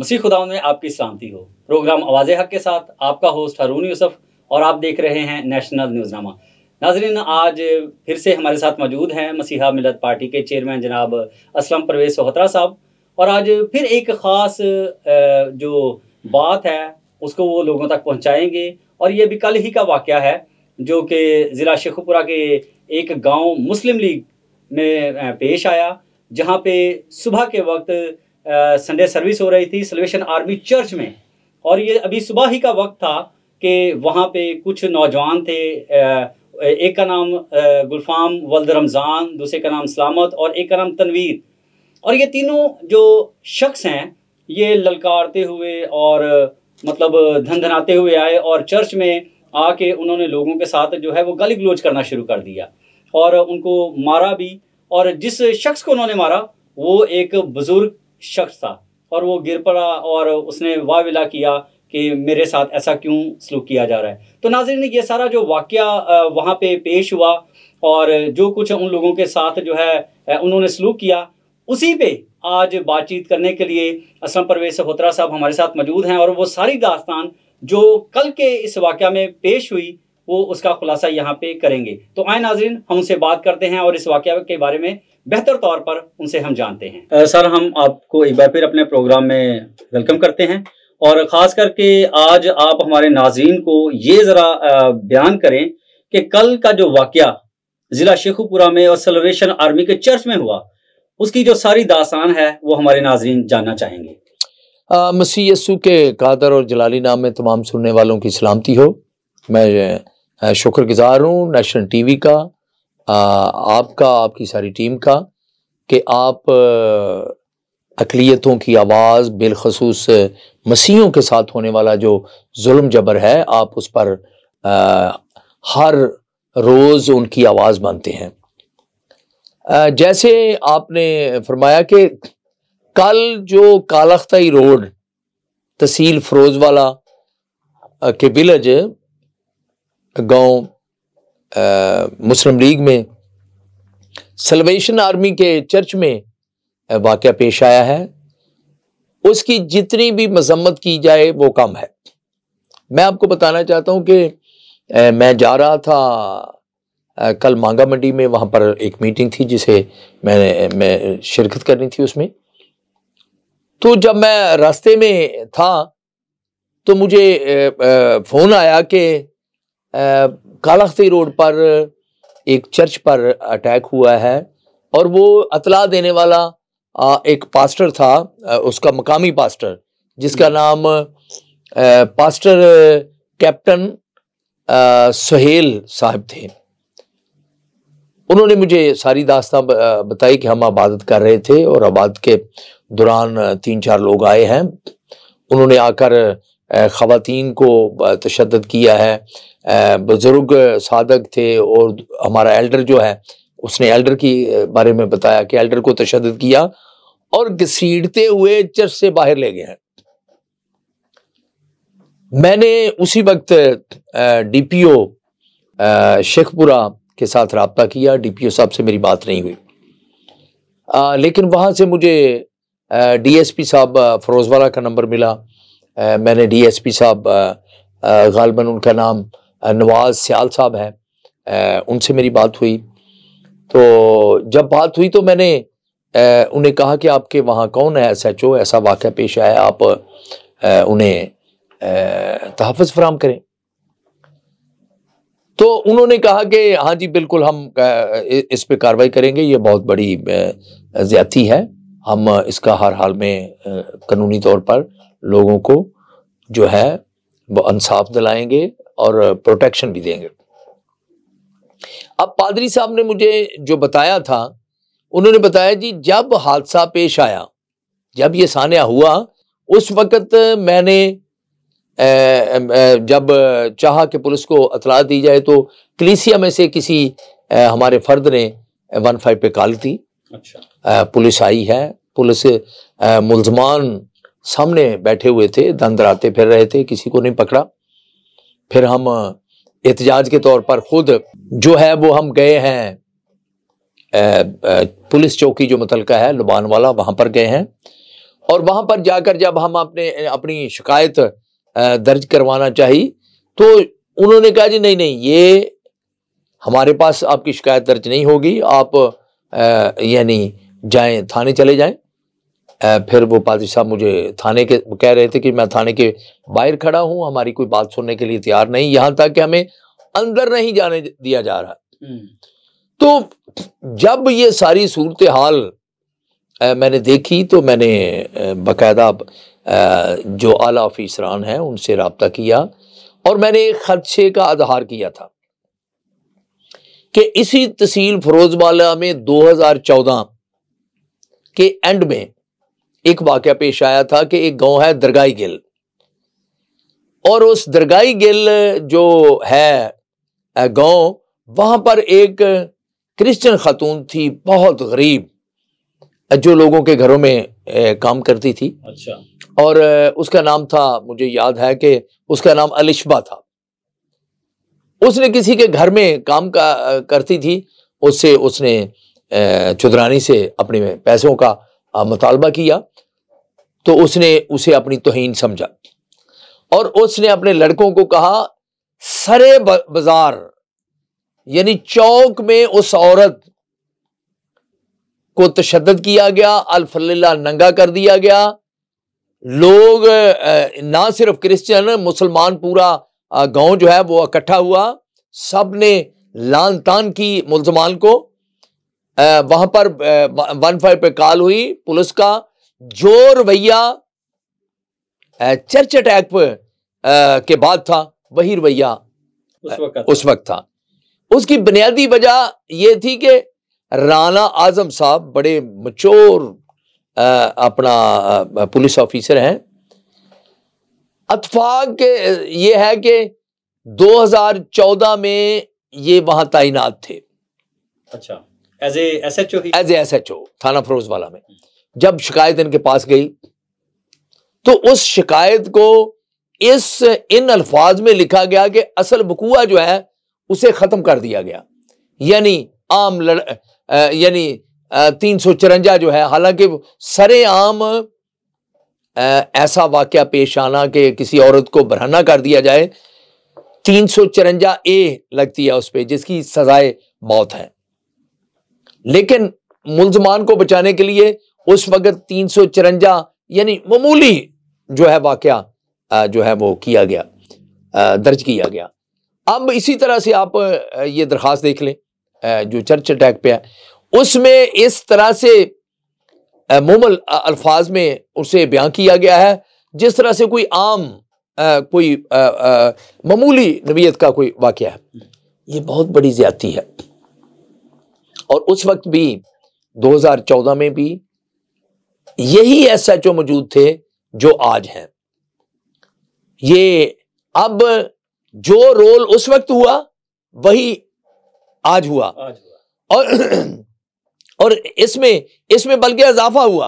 मसीह खुदा में आपकी सलामती हो प्रोग्राम आवाज़ हक के साथ आपका होस्ट हरून यूसुफ और आप देख रहे हैं नेशनल न्यूज़नामा नाजरीन आज फिर से हमारे साथ मौजूद हैं मसीहा मिलत पार्टी के चेयरमैन जनाब असलम परवेज सोहत्रा साहब और आज फिर एक ख़ास जो बात है उसको वो लोगों तक पहुँचाएँगे और ये भी कल ही का वाक़ है जो कि ज़िला शेखपुरा के एक गांव मुस्लिम लीग में पेश आया जहां पे सुबह के वक्त संडे सर्विस हो रही थी सलवेशन आर्मी चर्च में और ये अभी सुबह ही का वक्त था कि वहाँ पे कुछ नौजवान थे एक का नाम गुलफाम वल्द रमज़ान दूसरे का नाम सलामत और एक का नाम तनवीर और ये तीनों जो शख्स हैं ये ललकारते हुए और मतलब धनधनाते हुए आए और चर्च में आके उन्होंने लोगों के साथ जो है वो गली गलोच करना शुरू कर दिया और उनको मारा भी और जिस शख्स को उन्होंने मारा वो एक बुज़ुर्ग शख्स था और वो गिर पड़ा और उसने विला किया कि मेरे साथ ऐसा क्यों सलूक किया जा रहा है तो नाजरीन ये सारा जो वाक़ वहाँ पे पेश हुआ और जो कुछ उन लोगों के साथ जो है उन्होंने सलूक किया उसी पे आज बातचीत करने के लिए असलम परवेज सहोत्रा साहब हमारे साथ मौजूद हैं और वो सारी दास्तान जो कल के इस वाक़ में पेश हुई वो उसका खुलासा यहाँ पे करेंगे तो आए नाजरीन हम उनसे बात करते हैं और इस वाक्य के बारे में बेहतर तौर पर उनसे हम जानते हैं सर हम आपको एक बार फिर अपने प्रोग्राम में वेलकम करते हैं और ख़ास करके आज आप हमारे नाजीन को ये ज़रा बयान करें कि कल का जो वाक़ ज़िला शेखुपुरा में और सलवेशन आर्मी के चर्च में हुआ उसकी जो सारी दासान है वो हमारे नाजरीन जानना चाहेंगे मसीह यसु के कादर और जलाली नाम में तमाम सुनने वालों की सलामती हो मैं शुक्रगुजार हूँ नेशनल टीवी का आपका आपकी सारी टीम का कि आप अकलीतों की आवाज़ बिलखसूस मसीहों के साथ होने वाला जो जुल्म जबर है आप उस पर आ, हर रोज़ उनकी आवाज़ बनते हैं आ, जैसे आपने फरमाया कि कल जो कालाख्ताई रोड तहसील फरोज वाला के विलेज गांव मुस्लिम लीग में सलवेशन आर्मी के चर्च में वाक़ पेश आया है उसकी जितनी भी मजम्मत की जाए वो कम है मैं आपको बताना चाहता हूँ कि मैं जा रहा था कल मांगा मंडी में वहाँ पर एक मीटिंग थी जिसे मैंने मैं शिरकत करनी थी उसमें तो जब मैं रास्ते में था तो मुझे फ़ोन आया कि कालाख्ती रोड पर एक चर्च पर अटैक हुआ है और वो अतला देने वाला आ, एक पास्टर था आ, उसका मकामी पास्टर जिसका नाम आ, पास्टर कैप्टन सहेल साहब थे उन्होंने मुझे सारी दास्तां बताई कि हम आबादत कर रहे थे और आबाद के दौरान तीन चार लोग आए हैं उन्होंने आकर ख़वातीन को तशद किया है बुज़ुर्ग साधक थे और हमारा एल्डर जो है उसने एल्डर की बारे में बताया कि एल्डर को तशद किया और घसीटते हुए चर्च से बाहर ले गए हैं मैंने उसी वक्त डी पी ओ शेखपुरा के साथ रबता किया डीपीओ साहब से मेरी बात नहीं हुई आ, लेकिन वहां से मुझे डी एस पी साहब फ़रोज़वाला का नंबर मिला आ, मैंने डी एस पी साहब गालबन उनका नाम नवाज सियाल साहब हैं उनसे मेरी बात हुई तो जब बात हुई तो मैंने उन्हें कहा कि आपके वहाँ कौन है एस एच ओ ऐसा वाक़ पेश आया आप उन्हें तहफ़ फ्राहम करें तो उन्होंने कहा कि हाँ जी बिल्कुल हम इस पर कार्रवाई करेंगे ये बहुत बड़ी ज्यादी है हम इसका हर हाल में कानूनी तौर पर लोगों को जो है वो इंसाफ दिलाएंगे और प्रोटेक्शन भी देंगे अब पादरी साहब ने मुझे जो बताया था उन्होंने बताया जी जब हादसा पेश आया जब ये सान्या हुआ उस वक़्त मैंने जब चाहा कि पुलिस को अतला दी जाए तो कलीसिया में से किसी हमारे फर्द ने वन फाइव पे कॉल की अच्छा। पुलिस आई है पुलिस मुलजमान सामने बैठे हुए थे दंदराते फिर रहे थे किसी को नहीं पकड़ा फिर हम एहतजाज के तौर पर खुद जो है वो हम गए हैं पुलिस चौकी जो मुतलका है लुबान वाला वहाँ पर गए हैं और वहाँ पर जाकर जब हम अपने अपनी शिकायत दर्ज करवाना चाहिए तो उन्होंने कहा जी नहीं नहीं ये हमारे पास आपकी शिकायत दर्ज नहीं होगी आप यानी जाएं थाने चले जाएं फिर वो पाजी साहब मुझे थाने के कह रहे थे कि मैं थाने के बाहर खड़ा हूँ हमारी कोई बात सुनने के लिए तैयार नहीं यहाँ तक कि हमें अंदर नहीं जाने दिया जा रहा हम्म। तो जब ये सारी सूरत हाल मैंने देखी तो मैंने बाकायदा जो आला ऑफिसरान हैं उनसे रबता किया और मैंने एक खदशे का आधार किया था कि इसी तहसील फरोजवाला में 2014 के एंड में एक वाक्य पेश आया था कि एक गांव है दरगाई गिल और उस दरगाई गिल जो है गांव वहां पर एक क्रिश्चियन खातून थी बहुत गरीब जो लोगों के घरों में काम करती थी अच्छा और उसका नाम था मुझे याद है कि उसका नाम अलिशबा था उसने किसी के घर में काम का करती थी उससे उसने चुदरानी से अपने पैसों का मुतालबा किया तो उसने उसे अपनी तोहन समझा और उसने अपने लड़कों को कहा सरे बाजार यानी चौक में उस औरत को तशद किया गया अलफल्ला नंगा कर दिया गया लोग ना सिर्फ क्रिश्चियन मुसलमान पूरा गांव जो है वो इकट्ठा हुआ सब ने लान तान की मुलजमान को वहां पर वन फाइव पे कॉल हुई पुलिस का जो रवैया चर्च अटैक के बाद था वही रवैया उस वक्त था उसकी बुनियादी वजह यह थी कि राना आजम साहब बड़े मचोर अपना पुलिस ऑफिसर हैं अतफाक के ये है कि 2014 में ये वहां तैनात थे अच्छा एज एस एच ओ थाना फरोजवाला में जब शिकायत इनके पास गई तो उस शिकायत को इस इन अल्फाज में लिखा गया कि असल बकुआ जो है उसे खत्म कर दिया गया यानी आम लड़ यानी तीन सौ चरंजा जो है हालांकि सरे आम ऐसा वाक्य पेश आना कि किसी औरत को बरहना कर दिया जाए तीन सौ चरंजा ए लगती है उस पर जिसकी सजाए मौत है लेकिन मुलजमान को बचाने के लिए उस वक्त तीन सौ चिरंजा यानी ममूली जो है वाक्य जो है वो किया गया दर्ज किया गया अब इसी तरह से आप ये दरख्वास्त देख लें जो चर्च अटैक पे है उसमें इस तरह से मुमल अल्फाज में उसे बयां किया गया है जिस तरह से कोई आम कोई मामूली नबीयत का कोई वाक्य है ये बहुत बड़ी ज्यादती है और उस वक्त भी 2014 में भी यही एस एच ओ मौजूद थे जो आज हैं ये अब जो रोल उस वक्त हुआ वही आज हुआ, आज हुआ। और और इसमें इसमें बल्कि इजाफा हुआ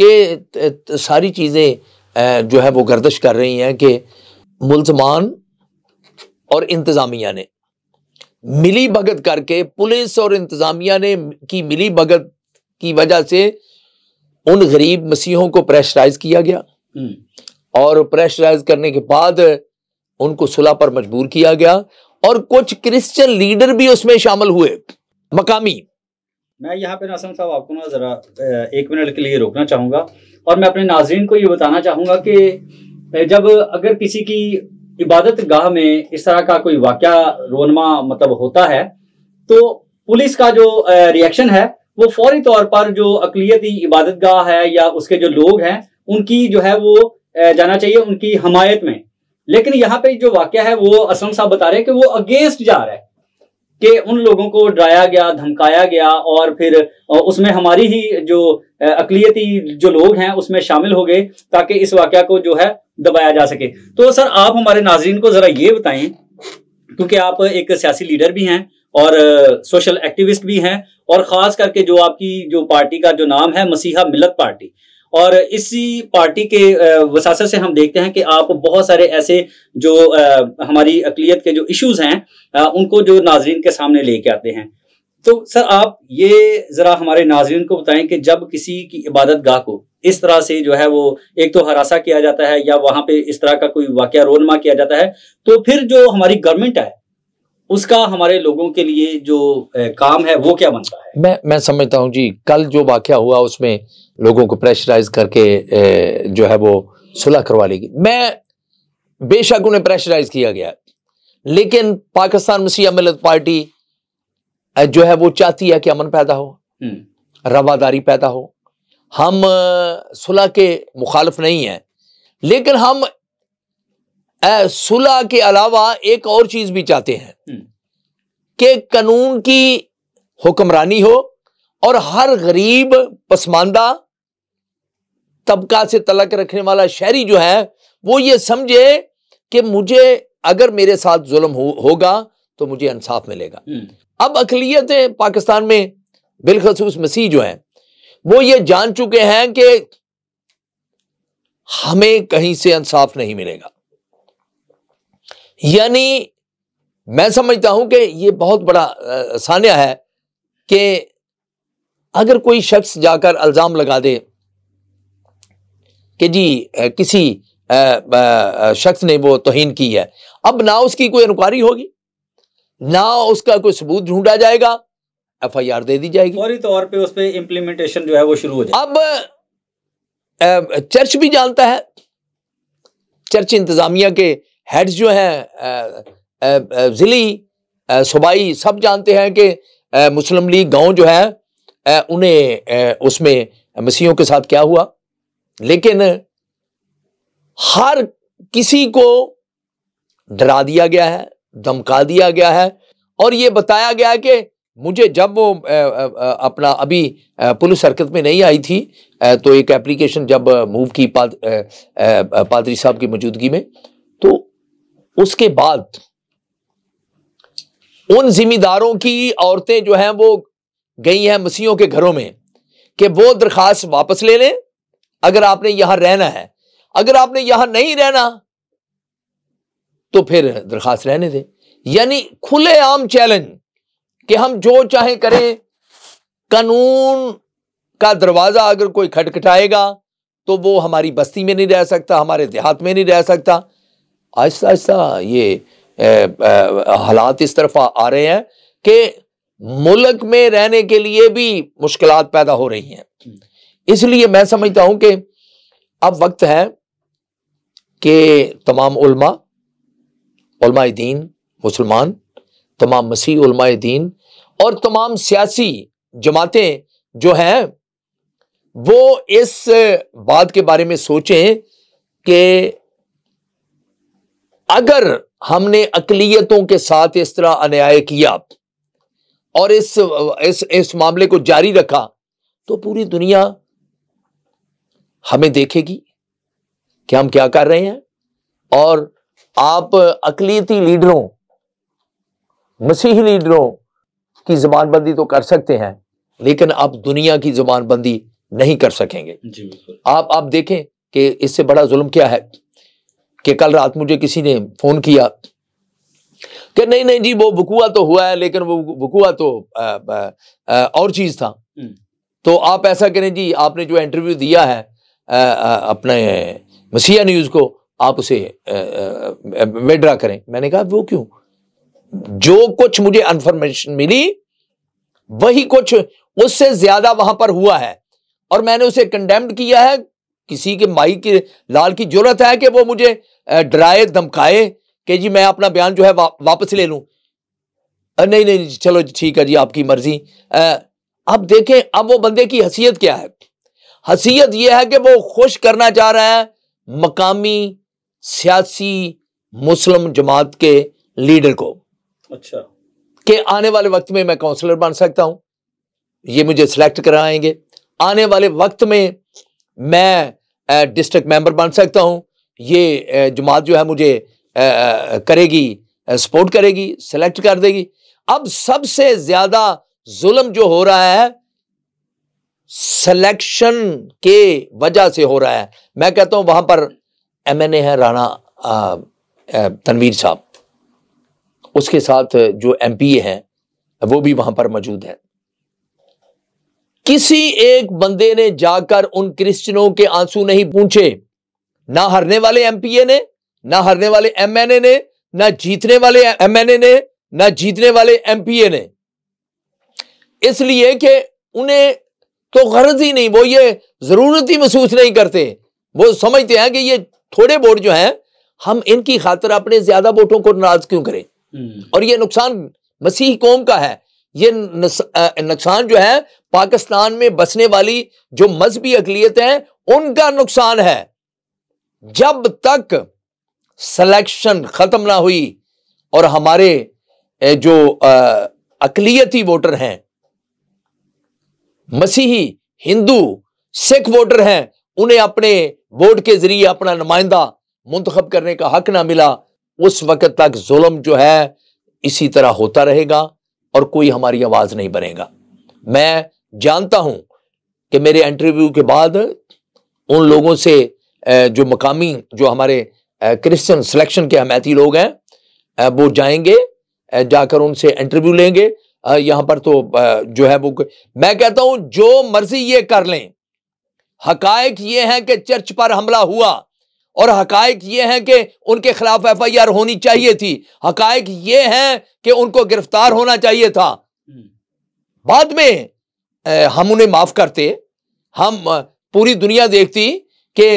कि सारी चीज़ें जो है वो गर्दश कर रही हैं कि मुलजमान और इंतज़ामिया ने मिली भगत करके पुलिस और इंतजामिया ने की मिली भगत की वजह से उन गरीब मसीहों को प्रेशराइज किया गया हम्म। और प्रेशराइज करने के बाद उनको सुलह पर मजबूर किया गया और कुछ क्रिश्चियन लीडर भी उसमें शामिल हुए मकामी मैं यहाँ पे नासम साहब आपको ना जरा एक मिनट के लिए रोकना चाहूंगा और मैं अपने नाजरीन को ये बताना चाहूंगा कि जब अगर किसी की इबादत गाह में इस तरह का कोई वाक्य रोनमा मतलब होता है तो पुलिस का जो रिएक्शन है वो फौरी तौर पर जो अकलीती इबादत गाह है या उसके जो लोग हैं उनकी जो है वो जाना चाहिए उनकी हमायत में लेकिन यहाँ पे जो वाक्य है वो असलम साहब बता रहे हैं कि वो अगेंस्ट जा रहा है कि उन लोगों को डराया गया धमकाया गया और फिर उसमें हमारी ही जो अकलीती जो लोग हैं उसमें शामिल हो गए ताकि इस वाक्य को जो है दबाया जा सके तो सर आप हमारे नाजरीन को जरा ये बताएं क्योंकि आप एक सियासी लीडर भी हैं और सोशल एक्टिविस्ट भी हैं और खास करके जो आपकी जो पार्टी का जो नाम है मसीहा मिलत पार्टी और इसी पार्टी के वसास से हम देखते हैं कि आप बहुत सारे ऐसे जो हमारी अकलीत के जो इश्यूज हैं उनको जो नाजरीन के सामने लेके आते हैं तो सर आप ये जरा हमारे नाजरन को बताएं कि जब किसी की इबादत गाह को इस तरह से जो है वो एक तो हरासा किया जाता है या वहां पे इस तरह का कोई वाक्य रोनमा किया जाता है तो फिर जो हमारी गवर्नमेंट है उसका हमारे लोगों के लिए जो काम है वो क्या बनता है मैं मैं समझता हूँ जी कल जो वाक्य हुआ उसमें लोगों को प्रेशराइज करके जो है वो सुलह करवा लेगी मैं बेशक उन्हें प्रेशराइज किया गया लेकिन पाकिस्तान मसीह मिलत पार्टी जो है वो चाहती है कि अमन पैदा हो हम्म। रवादारी पैदा हो हम सुलह के मुखालफ नहीं हैं लेकिन हम सुलह के अलावा एक और चीज भी चाहते हैं हम्म। कि कानून की हुक्मरानी हो और हर गरीब पसमानदा तबका से तलक रखने वाला शहरी जो है वो ये समझे कि मुझे अगर मेरे साथ जुल्म हो, होगा तो मुझे इंसाफ मिलेगा हम्म। अब अकलीत पाकिस्तान में बिलखसूस मसीह जो है वो ये जान चुके हैं कि हमें कहीं से इंसाफ नहीं मिलेगा यानी मैं समझता हूं कि ये बहुत बड़ा सान्या है कि अगर कोई शख्स जाकर अल्ज़ाम लगा दे कि जी किसी शख्स ने वो तोहन की है अब ना उसकी कोई इंक्वायरी होगी ना उसका कोई सबूत ढूंढा जाएगा एफ आई आर दे दी जाएगी फौरी तौर पे उस पर इंप्लीमेंटेशन जो है वो शुरू हो जाए अब चर्च भी जानता है चर्च इंतजामिया के हेड्स जो हैं जिली सूबाई सब जानते हैं कि मुस्लिम लीग गांव जो है उन्हें उसमें मसीहों के साथ क्या हुआ लेकिन हर किसी को डरा दिया गया है धमका दिया गया है और ये बताया गया कि मुझे जब वो अपना अभी पुलिस हरकत में नहीं आई थी तो एक एप्लीकेशन जब मूव की पाद, पादरी साहब की मौजूदगी में तो उसके बाद उन जिम्मेदारों की औरतें जो हैं वो गई हैं मसीहों के घरों में कि वो दरखास्त वापस ले लें अगर आपने यहां रहना है अगर आपने यहां नहीं रहना तो फिर दरखास्त रहने दें यानी खुले आम चैलेंज कि हम जो चाहे करें कानून का दरवाज़ा अगर कोई खटखटाएगा तो वो हमारी बस्ती में नहीं रह सकता हमारे देहात में नहीं रह सकता आहिस्ता आहिस्ता ये हालात इस तरफ आ रहे हैं कि मुल्क में रहने के लिए भी मुश्किल पैदा हो रही हैं इसलिए मैं समझता हूं कि अब वक्त है कि तमाम उलमा दीन मुसलमान तमाम मसीह दीन और तमाम सियासी जमातें जो हैं वो इस बात के बारे में सोचें कि अगर हमने अकलीतों के साथ इस तरह अन्याय किया और इस इस इस मामले को जारी रखा तो पूरी दुनिया हमें देखेगी कि हम क्या कर रहे हैं और आप अकलीती लीडरों मसीही लीडरों की जबानबंदी तो कर सकते हैं लेकिन आप दुनिया की जबानबंदी नहीं कर सकेंगे आप आप देखें कि इससे बड़ा जुल्म क्या है कि कल रात मुझे किसी ने फ़ोन किया कि नहीं नहीं जी वो बकुआ तो हुआ है लेकिन वो बकुआ तो आ, आ, आ, और चीज़ था हम्म। तो आप ऐसा करें जी आपने जो इंटरव्यू दिया है आ, आ, अपने मसीहा न्यूज़ को आप उसे विड्रा करें मैंने कहा वो क्यों जो कुछ मुझे इंफॉर्मेशन मिली वही कुछ उससे ज्यादा वहां पर हुआ है और मैंने उसे कंडेम किया है किसी के माई के लाल की जरूरत है कि वो मुझे डराए धमकाए कि जी मैं अपना बयान जो है वा, वापस ले लूं नहीं नहीं चलो ठीक है जी आपकी मर्जी अब देखें अब वो बंदे की हसीयत क्या है हसीयत यह है कि वो खुश करना चाह रहा है मकामी सियासी मुस्लिम जमात के लीडर को अच्छा के आने वाले वक्त में मैं काउंसलर बन सकता हूं ये मुझे सिलेक्ट कराएंगे आने वाले वक्त में मैं डिस्ट्रिक्ट मेंबर बन सकता हूं ये जमात जो है मुझे करेगी सपोर्ट करेगी सिलेक्ट कर देगी अब सबसे ज्यादा जुल्म जो हो रहा है सिलेक्शन के वजह से हो रहा है मैं कहता हूं वहां पर एम एन ए है राणा तनवीर साहब उसके साथ जो एम पी ए हैं वो भी वहां पर मौजूद है किसी एक बंदे ने जाकर उन क्रिश्चनों के आंसू नहीं पूछे ना हरने वाले एमपीए ने ना हरने वाले एमएनए ने ना जीतने वाले एमएनए ने ना जीतने वाले एमपीए ने इसलिए कि उन्हें तो गरज ही नहीं वो ये जरूरत ही महसूस नहीं करते वो समझते हैं कि ये थोड़े वोट जो हैं हम इनकी खातर अपने ज्यादा वोटों को नाराज क्यों करें हम्म। और ये नुकसान मसीह कौम का है ये नुकसान जो है पाकिस्तान में बसने वाली जो मजहबी अकलीत है उनका नुकसान है जब तक सिलेक्शन खत्म ना हुई और हमारे जो अकलीती वोटर हैं मसीही हिंदू सिख वोटर हैं उन्हें अपने वोट के जरिए अपना नुमाइंदा मुंतखब करने का हक ना मिला उस वक्त तक जुल्म जो है इसी तरह होता रहेगा और कोई हमारी आवाज़ नहीं बनेगा मैं जानता हूं कि मेरे इंटरव्यू के बाद उन लोगों से जो मकामी जो हमारे क्रिश्चियन सिलेक्शन के हमायती लोग हैं वो जाएंगे जाकर उनसे इंटरव्यू लेंगे यहाँ पर तो जो है वो मैं कहता हूँ जो मर्जी ये कर लें हकायक ये हैं कि चर्च पर हमला हुआ और हकायक ये हैं कि उनके खिलाफ एफ आई आर होनी चाहिए थी हकायक ये हैं कि उनको गिरफ्तार होना चाहिए था हम्म। बाद में हम उन्हें माफ करते हम पूरी दुनिया देखती कि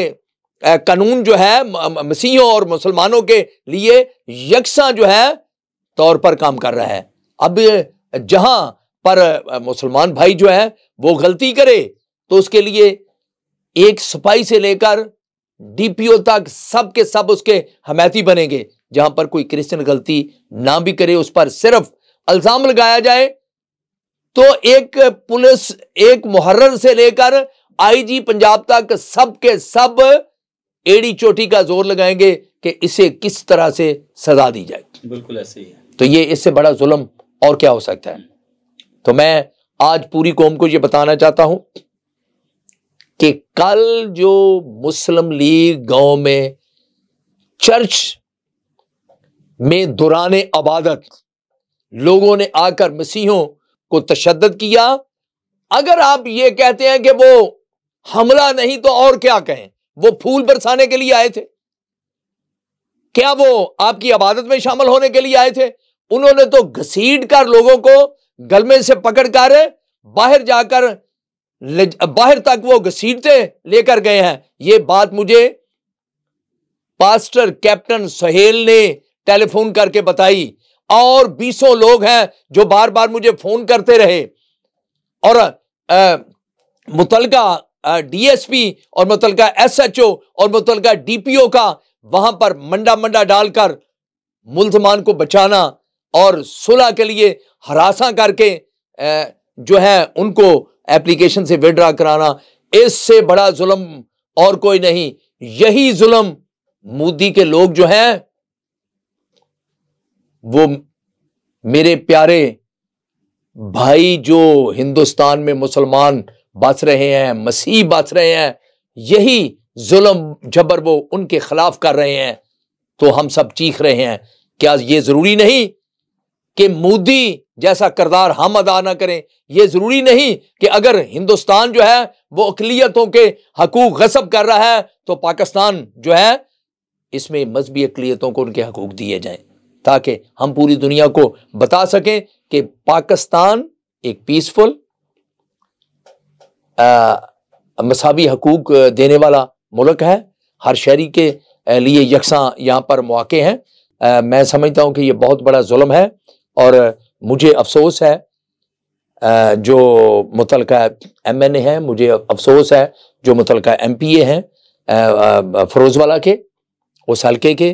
कानून जो है मसीहों और मुसलमानों के लिए यकसा जो है तौर पर काम कर रहा है अब जहां पर मुसलमान भाई जो है वो गलती करे तो उसके लिए एक सिपाही से लेकर डीपीओ तक सब के सब उसके हमायती बनेंगे जहां पर कोई क्रिश्चियन गलती ना भी करे उस पर सिर्फ अल्जाम लगाया जाए तो एक पुलिस एक मुहर्र से लेकर आईजी पंजाब तक सब के सब एड़ी चोटी का जोर लगाएंगे कि इसे किस तरह से सजा दी जाए बिल्कुल ऐसे ही है तो ये इससे बड़ा जुल्म और क्या हो सकता है तो मैं आज पूरी कौम को यह बताना चाहता हूं कि कल जो मुस्लिम लीग गांव में चर्च में दुराने अबादत लोगों ने आकर मसीहों को तशद किया अगर आप ये कहते हैं कि वो हमला नहीं तो और क्या कहें वो फूल बरसाने के लिए आए थे क्या वो आपकी अबादत में शामिल होने के लिए आए थे उन्होंने तो घसीट कर लोगों को गलमे से पकड़कर बाहर जाकर बाहर तक वो घसीटते लेकर गए हैं ये बात मुझे पास्टर कैप्टन सहेल ने टेलीफोन करके बताई और बीसों लोग हैं जो बार बार मुझे फोन करते रहे और मुतलका डीएसपी और मुतलका एसएचओ और मुतलका डीपीओ का वहां पर मंडा मंडा डालकर मुल्जमान को बचाना और सुलह के लिए हरासा करके जो है उनको एप्लीकेशन से विड्रा कराना इससे बड़ा जुल्म और कोई नहीं यही जुल्म मोदी के लोग जो हैं वो मेरे प्यारे भाई जो हिंदुस्तान में मुसलमान बस रहे हैं मसीह बस रहे हैं यही जुल्म जबर वो उनके खिलाफ कर रहे हैं तो हम सब चीख रहे हैं क्या ये जरूरी नहीं कि मोदी जैसा करदार हम अदा ना करें यह ज़रूरी नहीं कि अगर हिंदुस्तान जो है वो अकलीतों के हकूक गसब कर रहा है तो पाकिस्तान जो है इसमें मजहबी अकलीतों को उनके हकूक दिए जाए ताकि हम पूरी दुनिया को बता सकें कि पाकिस्तान एक पीसफुल मसावी हकूक देने वाला मुल्क है हर शहरी के लिए यकसा यहां पर मौके हैं मैं समझता हूं कि यह बहुत बड़ा जुल्म है और मुझे अफसोस है जो मुतल एम एन ए है मुझे अफसोस है जो मुतल एम पी ए हैं फरोज़वाला के उस हल्के के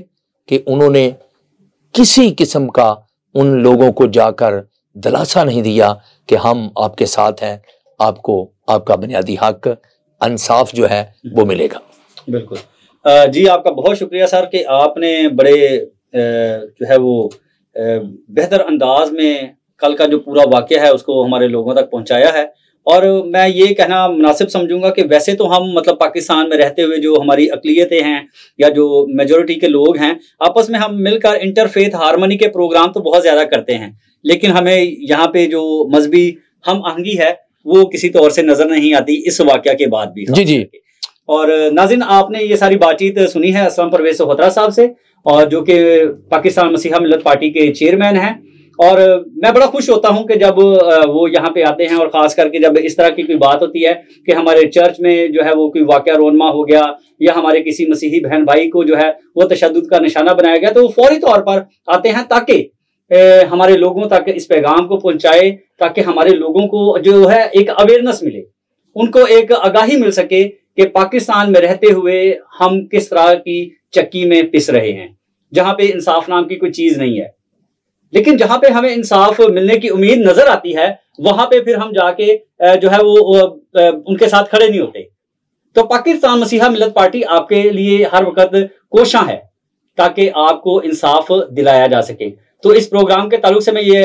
कि उन्होंने किसी किस्म का उन लोगों को जाकर दिलासा नहीं दिया कि हम आपके साथ हैं आपको आपका बुनियादी हक इंसाफ जो है वो मिलेगा बिल्कुल जी आपका बहुत शुक्रिया सर कि आपने बड़े जो है वो बेहतर अंदाज में कल का जो पूरा वाक्य है उसको हमारे लोगों तक पहुँचाया है और मैं ये कहना मुनासिब समझूंगा कि वैसे तो हम मतलब पाकिस्तान में रहते हुए जो हमारी अकलीतें हैं या जो मेजोरिटी के लोग हैं आपस में हम मिलकर इंटरफेथ हारमोनी के प्रोग्राम तो बहुत ज़्यादा करते हैं लेकिन हमें यहाँ पे जो मजहबी हम आहंगी है वो किसी तौर से नज़र नहीं आती इस वाक्य के बाद भी जी जी और नाजिन आपने ये सारी बातचीत सुनी है असलम परवेज सोहोत्रा साहब से और जो कि पाकिस्तान मसीहा मिलत पार्टी के चेयरमैन हैं और मैं बड़ा खुश होता हूं कि जब वो यहाँ पे आते हैं और ख़ास करके जब इस तरह की कोई बात होती है कि हमारे चर्च में जो है वो कोई वाक्य रोनमा हो गया या हमारे किसी मसीही बहन भाई को जो है वो तशद का निशाना बनाया गया तो वो फौरी तौर पर आते हैं ताकि हमारे लोगों तक इस पैगाम को पहुंचाए ताकि हमारे लोगों को जो है एक अवेयरनेस मिले उनको एक आगाही मिल सके कि पाकिस्तान में रहते हुए हम किस तरह की चक्की में पिस रहे हैं जहां पे इंसाफ नाम की कोई चीज नहीं है लेकिन जहां पे हमें इंसाफ मिलने की उम्मीद नजर आती है वहां पे फिर हम जाके जो है वो उनके साथ खड़े नहीं होते तो पाकिस्तान मसीहा मिलत पार्टी आपके लिए हर वक्त कोशा है ताकि आपको इंसाफ दिलाया जा सके तो इस प्रोग्राम के तालुक से मैं ये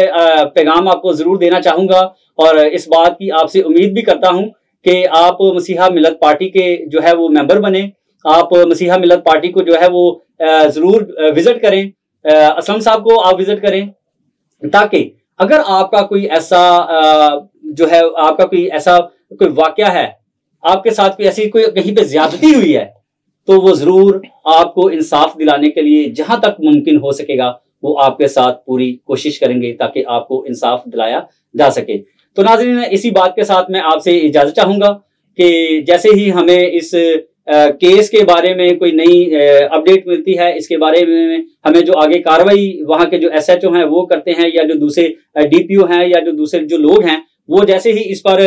पैगाम आपको जरूर देना चाहूंगा और इस बात की आपसे उम्मीद भी करता हूं कि आप मसीहा मिलत पार्टी के जो है वो मेंबर बने आप मसीहा मिलत पार्टी को जो है वो ज़रूर विज़िट करें असलम साहब को आप विज़िट करें ताकि अगर आपका कोई ऐसा जो है आपका कोई ऐसा कोई वाक्य है आपके साथ कोई ऐसी कोई कहीं पे ज्यादती हुई है तो वो ज़रूर आपको इंसाफ दिलाने के लिए जहां तक मुमकिन हो सकेगा वो आपके साथ पूरी कोशिश करेंगे ताकि आपको इंसाफ दिलाया जा सके तो नाजरीन इसी बात के साथ मैं आपसे इजाजत चाहूंगा कि जैसे ही हमें इस केस के बारे में कोई नई अपडेट मिलती है इसके बारे में हमें जो आगे कार्रवाई वहाँ के जो एस एच ओ हैं वो करते हैं या जो दूसरे डी पी ओ हैं या जो दूसरे जो लोग हैं वो जैसे ही इस पर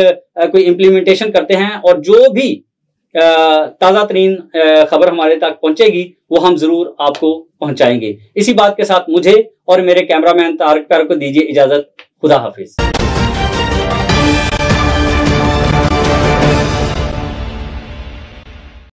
कोई इम्प्लीमेंटेशन करते हैं और जो भी ताज़ा तरीन खबर हमारे तक पहुंचेगी वो हम जरूर आपको पहुंचाएंगे इसी बात के साथ मुझे और मेरे कैमरामैन तारक कर को दीजिए इजाजत खुदा हाफिज़